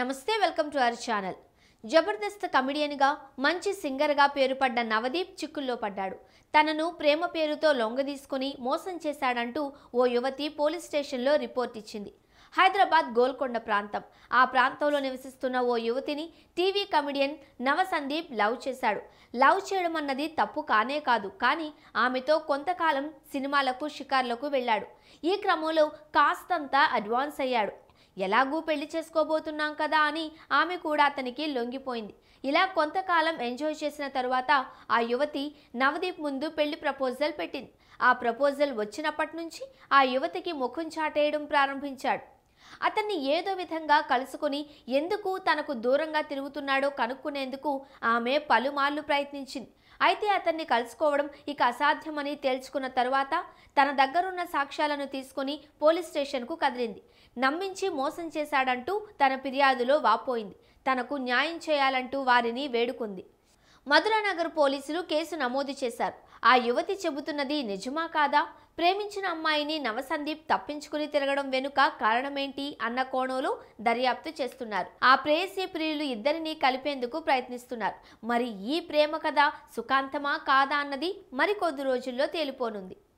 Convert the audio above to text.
నమస్తే welcome to our channel Jabardasth కమెడియన్గా మంచి సింగర్గా పేరుపడ్డ నవదీప్ చిక్కుల్లో పడ్డాడు తనను ప్రేమ పేరుతో లొంగదీసుకుని మోసం చేశాడంటూ ఓ యువతి పోలీస్ స్టేషన్లో రిపోర్ట్ ఇచ్చింది హైదరాబాద్ గోల్కొండ ప్రాంతం ఆ ప్రాంతంలో నివసిస్తున్న ఓ యువతిని టీవీ కమెడియన్ నవసందీప్ లవ్ చేశాడు లవ్ చేయడం అన్నది తప్పు కానే కాదు కానీ ఆమెతో కొంతకాలం సినిమాలకు షికార్లకు వెళ్ళాడు ఈ క్రమంలో కాస్తంతా అడ్వాన్స్ అయ్యాడు ఎలాగూ పెళ్లి చేసుకోబోతున్నాం కదా అని ఆమె కూడా అతనికి లొంగిపోయింది ఇలా కొంతకాలం ఎంజాయ్ చేసిన తరువాత ఆ యువతి నవదీప్ ముందు పెళ్లి ప్రపోజల్ పెట్టింది ఆ ప్రపోజల్ వచ్చినప్పటి నుంచి ఆ యువతికి ముఖం చాటేయడం ప్రారంభించాడు అతన్ని ఏదో విధంగా కలుసుకొని ఎందుకు తనకు దూరంగా తిరుగుతున్నాడో కనుక్కునేందుకు ఆమె పలుమార్లు ప్రయత్నించింది అయితే అతన్ని కలుసుకోవడం ఇక అసాధ్యమని తేల్చుకున్న తరువాత తన దగ్గరున్న సాక్ష్యాలను తీసుకుని పోలీస్ స్టేషన్కు కదిలింది నమ్మించి మోసం చేశాడంటూ తన ఫిర్యాదులో వాపోయింది తనకు న్యాయం చేయాలంటూ వారిని వేడుకుంది మధురానగర్ పోలీసులు కేసు నమోదు చేశారు ఆ యువతి చెబుతున్నది నిజమా కాదా ప్రేమించిన అమ్మాయిని నవసందీప్ తప్పించుకుని తిరగడం వెనుక కారణమేంటి అన్న కోణంలో దర్యాప్తు చేస్తున్నారు ఆ ప్రేయసీ ప్రియులు ఇద్దరిని కలిపేందుకు ప్రయత్నిస్తున్నారు మరి ఈ ప్రేమ కథ సుఖాంతమా కాదా అన్నది మరికొద్ది రోజుల్లో తేలిపోనుంది